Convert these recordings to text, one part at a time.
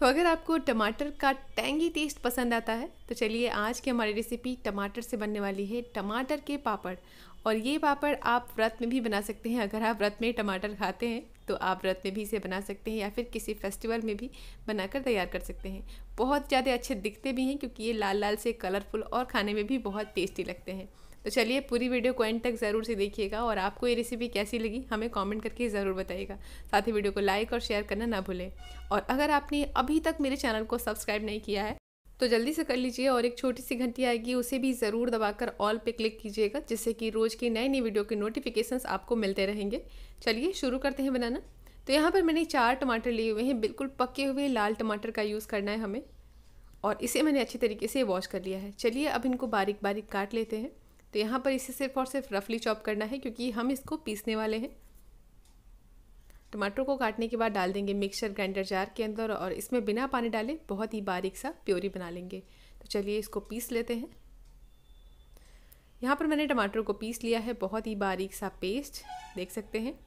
तो अगर आपको टमाटर का टेंगी टेस्ट पसंद आता है तो चलिए आज की हमारी रेसिपी टमाटर से बनने वाली है टमाटर के पापड़ और ये पापड़ आप व्रत में भी बना सकते हैं अगर आप व्रत में टमाटर खाते हैं तो आप व्रत में भी इसे बना सकते हैं या फिर किसी फेस्टिवल में भी बनाकर तैयार कर सकते हैं बहुत ज़्यादा अच्छे दिखते भी हैं क्योंकि ये लाल लाल से कलरफुल और खाने में भी बहुत टेस्टी लगते हैं तो चलिए पूरी वीडियो को एंड तक ज़रूर से देखिएगा और आपको ये रेसिपी कैसी लगी हमें कमेंट करके ज़रूर बताइएगा साथ ही वीडियो को लाइक और शेयर करना ना भूलें और अगर आपने अभी तक मेरे चैनल को सब्सक्राइब नहीं किया है तो जल्दी से कर लीजिए और एक छोटी सी घंटी आएगी उसे भी ज़रूर दबाकर ऑल पे क्लिक कीजिएगा जिससे कि रोज़ की नई नई वीडियो के नोटिफिकेशन आपको मिलते रहेंगे चलिए शुरू करते हैं बनाना तो यहाँ पर मैंने चार टमाटर लिए हुए हैं बिल्कुल पके हुए लाल टमाटर का यूज़ करना है हमें और इसे मैंने अच्छी तरीके से वॉश कर लिया है चलिए अब इनको बारीक बारीक काट लेते हैं तो यहाँ पर इसे सिर्फ और सिर्फ रफली चॉप करना है क्योंकि हम इसको पीसने वाले हैं टमाटर को काटने के बाद डाल देंगे मिक्सचर ग्राइंडर जार के अंदर और इसमें बिना पानी डाले बहुत ही बारीक सा प्योरी बना लेंगे तो चलिए इसको पीस लेते हैं यहाँ पर मैंने टमाटर को पीस लिया है बहुत ही बारीक सा पेस्ट देख सकते हैं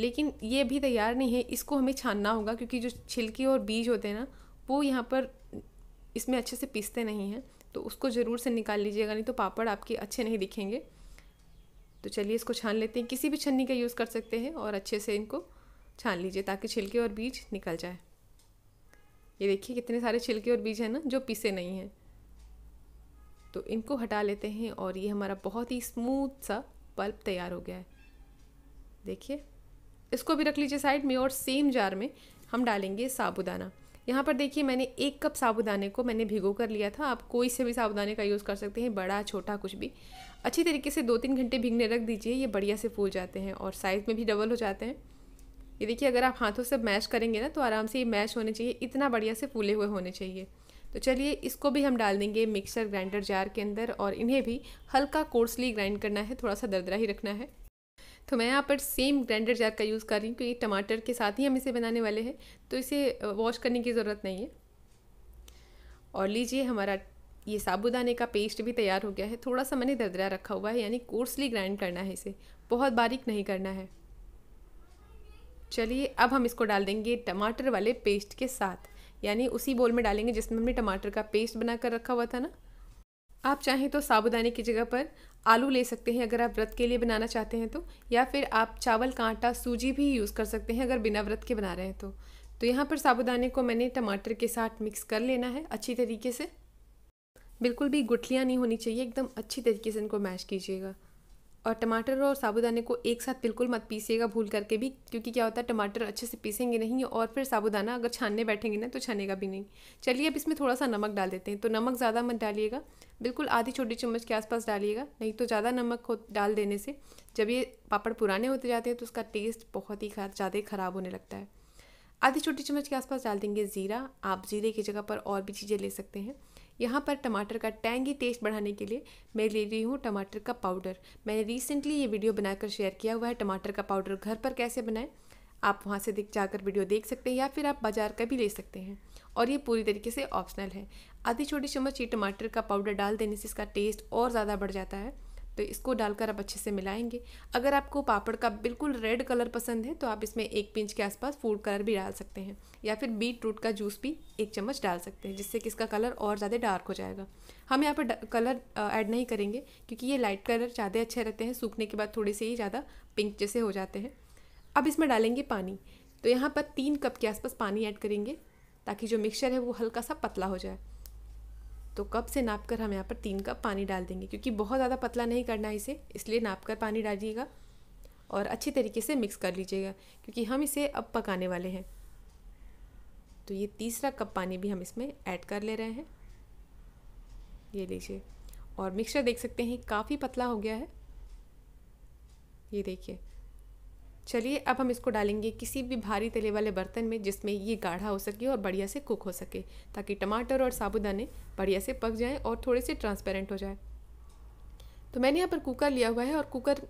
लेकिन ये अभी तैयार नहीं है इसको हमें छानना होगा क्योंकि जो छिलके और बीज होते हैं ना वो यहाँ पर इसमें अच्छे से पीसते नहीं हैं तो उसको ज़रूर से निकाल लीजिएगा नहीं तो पापड़ आपके अच्छे नहीं दिखेंगे तो चलिए इसको छान लेते हैं किसी भी छन्नी का यूज़ कर सकते हैं और अच्छे से इनको छान लीजिए ताकि छिलके और बीज निकल जाए ये देखिए कितने सारे छिलके और बीज हैं ना जो पीसे नहीं हैं तो इनको हटा लेते हैं और ये हमारा बहुत ही स्मूथ सा पल्प तैयार हो गया है देखिए इसको भी रख लीजिए साइड में और सेम जार में हम डालेंगे साबुदाना यहाँ पर देखिए मैंने एक कप साबुदाने को मैंने भिगो कर लिया था आप कोई से भी साबुदाने का यूज़ कर सकते हैं बड़ा छोटा कुछ भी अच्छी तरीके से दो तीन घंटे भिगने रख दीजिए ये बढ़िया से फूल जाते हैं और साइज़ में भी डबल हो जाते हैं ये देखिए अगर आप हाथों से मैश करेंगे ना तो आराम से ये मैश होने चाहिए इतना बढ़िया से फूले हुए होने चाहिए तो चलिए इसको भी हम डाल देंगे मिक्सर ग्राइंडर जार के अंदर और इन्हें भी हल्का कोर्सली ग्राइंड करना है थोड़ा सा दरदरा ही रखना है तो मैं यहाँ पर सेम ग्राइंडर जार का यूज़ कर रही हूँ क्योंकि टमाटर के साथ ही हम इसे बनाने वाले हैं तो इसे वॉश करने की ज़रूरत नहीं है और लीजिए हमारा ये साबुदाने का पेस्ट भी तैयार हो गया है थोड़ा सा मैंने दरदरा रखा हुआ है यानी कोर्सली ग्राइंड करना है इसे बहुत बारीक नहीं करना है चलिए अब हम इसको डाल देंगे टमाटर वाले पेस्ट के साथ यानी उसी बोल में डालेंगे जिसमें हमने टमाटर का पेस्ट बना कर रखा हुआ था ना आप चाहें तो साबुदाने की जगह पर आलू ले सकते हैं अगर आप व्रत के लिए बनाना चाहते हैं तो या फिर आप चावल का आटा सूजी भी यूज़ कर सकते हैं अगर बिना व्रत के बना रहे हैं तो तो यहाँ पर साबुदाने को मैंने टमाटर के साथ मिक्स कर लेना है अच्छी तरीके से बिल्कुल भी गुठलियाँ नहीं होनी चाहिए एकदम अच्छी तरीके से इनको मैश कीजिएगा और टमाटर और साबुदाने को एक साथ बिल्कुल मत पीसिएगा भूल करके भी क्योंकि क्या होता है टमाटर अच्छे से पीसेंगे नहीं और फिर साबुदाना अगर छानने बैठेंगे ना तो छानेगा भी नहीं चलिए अब इसमें थोड़ा सा नमक डाल देते हैं तो नमक ज़्यादा मत डालिएगा बिल्कुल आधी छोटी चम्मच के आसपास डालिएगा नहीं तो ज़्यादा नमक हो डाल देने से जब ये पापड़ पुराने होते जाते हैं तो उसका टेस्ट बहुत ही ज़्यादा ख़राब होने लगता है आधी छोटी चम्मच के आसपास डाल देंगे ज़ीरा आप ज़ीरे की जगह पर और भी चीज़ें ले सकते हैं यहाँ पर टमाटर का टैंगी टेस्ट बढ़ाने के लिए मैं ले रही हूँ टमाटर का पाउडर मैंने रिसेंटली ये वीडियो बनाकर शेयर किया हुआ है टमाटर का पाउडर घर पर कैसे बनाएं आप वहाँ से दिख जाकर वीडियो देख सकते हैं या फिर आप बाजार का भी ले सकते हैं और ये पूरी तरीके से ऑप्शनल है आधी छोटी चम्मच ये टमाटर का पाउडर डाल देने से इसका टेस्ट और ज़्यादा बढ़ जाता है तो इसको डालकर आप अच्छे से मिलाएंगे अगर आपको पापड़ का बिल्कुल रेड कलर पसंद है तो आप इसमें एक पिंच के आसपास फूड कलर भी डाल सकते हैं या फिर बीट रूट का जूस भी एक चम्मच डाल सकते हैं जिससे कि इसका कलर और ज़्यादा डार्क हो जाएगा हम यहाँ पर कलर ऐड नहीं करेंगे क्योंकि ये लाइट कलर ज़्यादा अच्छे रहते हैं सूखने के बाद थोड़े से ही ज़्यादा पिंक जैसे हो जाते हैं अब इसमें डालेंगे पानी तो यहाँ पर तीन कप के आसपास पानी ऐड करेंगे ताकि जो मिक्सचर है वो हल्का सा पतला हो जाए तो कप से नाप कर हम यहाँ पर तीन कप पानी डाल देंगे क्योंकि बहुत ज़्यादा पतला नहीं करना है इसे इसलिए नाप कर पानी डालिएगा और अच्छी तरीके से मिक्स कर लीजिएगा क्योंकि हम इसे अब पकाने वाले हैं तो ये तीसरा कप पानी भी हम इसमें ऐड कर ले रहे हैं ये लीजिए और मिक्सचर देख सकते हैं काफ़ी पतला हो गया है ये देखिए चलिए अब हम इसको डालेंगे किसी भी भारी तले वाले बर्तन में जिसमें ये गाढ़ा हो सके और बढ़िया से कुक हो सके ताकि टमाटर और साबुदाने बढ़िया से पक जाएं और थोड़े से ट्रांसपेरेंट हो जाए तो मैंने यहाँ पर कुकर लिया हुआ है और कुकर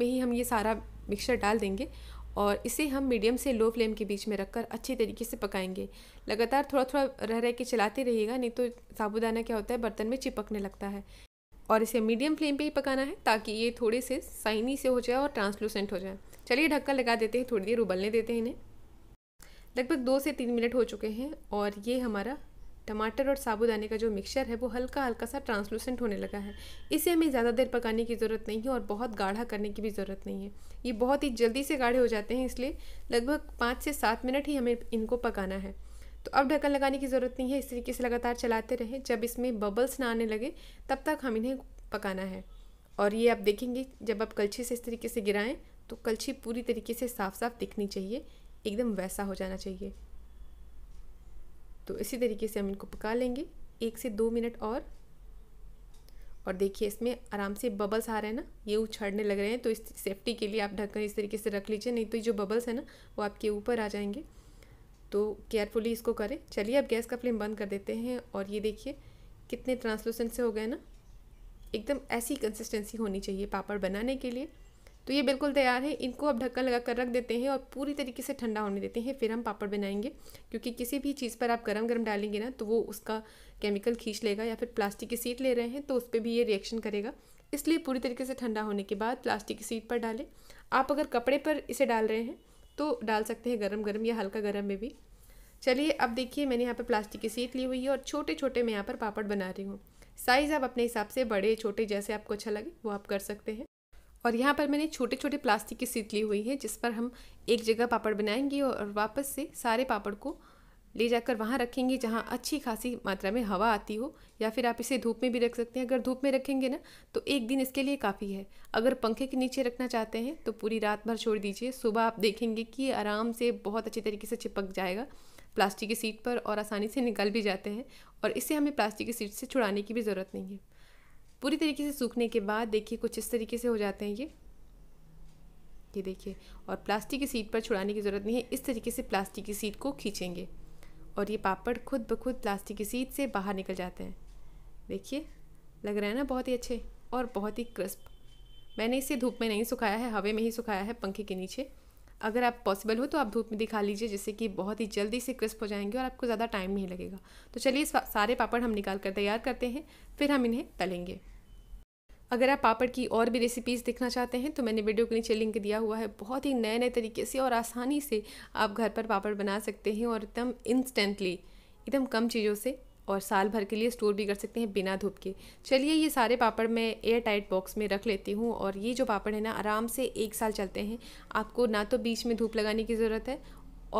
में ही हम ये सारा मिक्सचर डाल देंगे और इसे हम मीडियम से लो फ्लेम के बीच में रखकर अच्छे तरीके से पकाएंगे लगातार थोड़ा थोड़ा रह रह के चलाते रहिएगा नहीं तो साबुदाना क्या होता है बर्तन में चिपकने लगता है और इसे मीडियम फ्लेम पे ही पकाना है ताकि ये थोड़े से साइनी से हो जाए और ट्रांसलूसेंट हो जाए चलिए ढक्कन लगा देते हैं थोड़ी देर उबलने देते हैं इन्हें लगभग दो से तीन मिनट हो चुके हैं और ये हमारा टमाटर और साबुदाने का जो मिक्सचर है वो हल्का हल्का सा ट्रांसलूसेंट होने लगा है इसे हमें ज़्यादा देर पकाने की ज़रूरत नहीं है और बहुत गाढ़ा करने की भी ज़रूरत नहीं है ये बहुत ही जल्दी से गाढ़े हो जाते हैं इसलिए लगभग पाँच से सात मिनट ही हमें इनको पकाना है तो अब ढक्कन लगाने की ज़रूरत नहीं है इस तरीके से लगातार चलाते रहें जब इसमें बबल्स ना आने लगे तब तक हम इन्हें पकाना है और ये आप देखेंगे जब आप कलछे से इस तरीके से गिराएं तो कलछी पूरी तरीके से साफ साफ दिखनी चाहिए एकदम वैसा हो जाना चाहिए तो इसी तरीके से हम इनको पका लेंगे एक से दो मिनट और और देखिए इसमें आराम से बबल्स आ रहे हैं ना ये उछड़ने लग रहे हैं तो इस सेफ्टी के लिए आप ढक्कन इस तरीके से रख लीजिए नहीं तो जो बबल्स हैं ना वो आपके ऊपर आ जाएंगे तो केयरफुली इसको करें चलिए अब गैस का फ्लेम बंद कर देते हैं और ये देखिए कितने ट्रांसलूसेंट से हो गए ना एकदम ऐसी कंसिस्टेंसी होनी चाहिए पापड़ बनाने के लिए तो ये बिल्कुल तैयार है इनको अब ढक्कन लगा कर रख देते हैं और पूरी तरीके से ठंडा होने देते हैं फिर हम पापड़ बनाएंगे क्योंकि किसी भी चीज़ पर आप गरम गरम डालेंगे ना तो वो उसका केमिकल खींच लेगा या फिर प्लास्टिक की सीट ले रहे हैं तो उस पर भी ये रिएक्शन करेगा इसलिए पूरी तरीके से ठंडा होने के बाद प्लास्टिक की सीट पर डालें आप अगर कपड़े पर इसे डाल रहे हैं तो डाल सकते हैं गर्म गर्म या हल्का गर्म में भी चलिए अब देखिए मैंने यहाँ पर प्लास्टिक की सीट ली हुई है और छोटे छोटे मैं यहाँ पर पापड़ बना रही हूँ साइज़ आप अपने हिसाब से बड़े छोटे जैसे आपको अच्छा लगे वो आप कर सकते हैं और यहाँ पर मैंने छोटे छोटे प्लास्टिक की सीट ली हुई है जिस पर हम एक जगह पापड़ बनाएंगे और वापस से सारे पापड़ को ले जाकर वहाँ रखेंगे जहाँ अच्छी खासी मात्रा में हवा आती हो या फिर आप इसे धूप में भी रख सकते हैं अगर धूप में रखेंगे ना तो एक दिन इसके लिए काफ़ी है अगर पंखे के नीचे रखना चाहते हैं तो पूरी रात भर छोड़ दीजिए सुबह आप देखेंगे कि आराम से बहुत अच्छी तरीके से चिपक जाएगा प्लास्टिक की सीट पर और आसानी से निकल भी जाते हैं और इसे हमें प्लास्टिक की सीट से छुड़ाने की भी ज़रूरत नहीं है पूरी तरीके से सूखने के बाद देखिए कुछ इस तरीके से हो जाते हैं ये ये देखिए और प्लास्टिक की सीट पर छुड़ाने की ज़रूरत नहीं है इस तरीके से प्लास्टिक की सीट को खींचेंगे और ये पापड़ खुद ब खुद प्लास्टिक की सीट से बाहर निकल जाते हैं देखिए लग रहा है ना बहुत ही अच्छे और बहुत ही क्रिस्प मैंने इसे धूप में नहीं सुखाया है हवे में ही सुखाया है पंखे के नीचे अगर आप पॉसिबल हो तो आप धूप में दिखा लीजिए जिससे कि बहुत ही जल्दी से क्रिस्प हो जाएंगे और आपको ज़्यादा टाइम नहीं लगेगा तो चलिए सारे पापड़ हम निकाल कर तैयार करते हैं फिर हम इन्हें तलेंगे अगर आप पापड़ की और भी रेसिपीज़ देखना चाहते हैं तो मैंने वीडियो के नीचे लिंक दिया हुआ है बहुत ही नए नए तरीके से और आसानी से आप घर पर पापड़ बना सकते हैं और एकदम इंस्टेंटली एकदम कम चीज़ों से और साल भर के लिए स्टोर भी कर सकते हैं बिना धूप के चलिए ये सारे पापड़ मैं एयर टाइट बॉक्स में रख लेती हूँ और ये जो पापड़ है ना आराम से एक साल चलते हैं आपको ना तो बीच में धूप लगाने की ज़रूरत है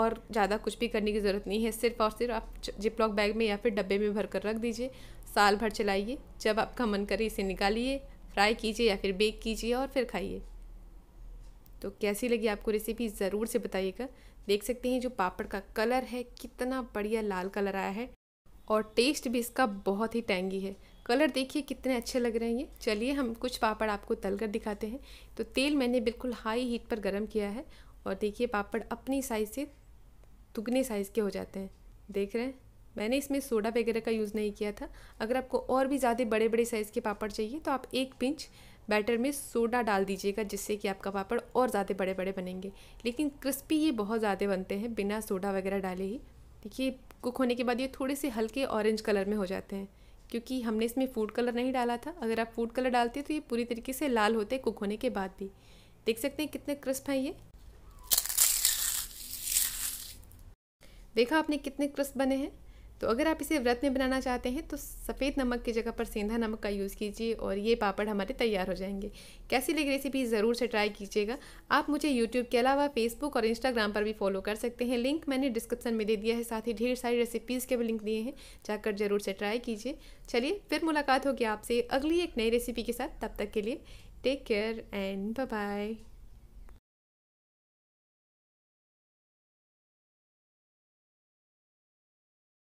और ज़्यादा कुछ भी करने की ज़रूरत नहीं है सिर्फ और सिर्फ आप जिपलॉक बैग में या फिर डब्बे में भर कर रख दीजिए साल भर चलाइए जब आपका मन करे इसे निकालिए फ्राई कीजिए या फिर बेक कीजिए और फिर खाइए तो कैसी लगी आपको रेसिपी ज़रूर से बताइएगा देख सकते हैं जो पापड़ का कलर है कितना बढ़िया लाल कलर आया है और टेस्ट भी इसका बहुत ही टैंगी है कलर देखिए कितने अच्छे लग रहे हैं ये चलिए हम कुछ पापड़ आपको तल कर दिखाते हैं तो तेल मैंने बिल्कुल हाई हीट पर गर्म किया है और देखिए पापड़ अपनी साइज़ से दुगने साइज़ के हो जाते हैं देख रहे हैं मैंने इसमें सोडा वगैरह का यूज़ नहीं किया था अगर आपको और भी ज़्यादा बड़े बड़े साइज़ के पापड़ चाहिए तो आप एक पिंच बैटर में सोडा डाल दीजिएगा जिससे कि आपका पापड़ और ज़्यादा बड़े बड़े बनेंगे लेकिन क्रिस्पी ये बहुत ज़्यादा बनते हैं बिना सोडा वगैरह डाले ही देखिए कुक होने के बाद ये थोड़े से हल्के ऑरेंज कलर में हो जाते हैं क्योंकि हमने इसमें फूड कलर नहीं डाला था अगर आप फूड कलर डालते तो ये पूरी तरीके से लाल होते कुक होने के बाद भी देख सकते हैं कितने क्रिस्प हैं ये देखा आपने कितने क्रिस्प बने हैं तो अगर आप इसे व्रत में बनाना चाहते हैं तो सफ़ेद नमक की जगह पर सेंधा नमक का यूज़ कीजिए और ये पापड़ हमारे तैयार हो जाएंगे कैसी लगी रेसिपी ज़रूर से ट्राई कीजिएगा आप मुझे यूट्यूब के अलावा फेसबुक और इंस्टाग्राम पर भी फॉलो कर सकते हैं लिंक मैंने डिस्क्रिप्शन में दे दिया है साथ ही ढेर सारी रेसिपीज़ के भी लिंक दिए हैं जाकर ज़रूर से ट्राई कीजिए चलिए फिर मुलाकात होगी आपसे अगली एक नई रेसिपी के साथ तब तक के लिए टेक केयर एंड बाय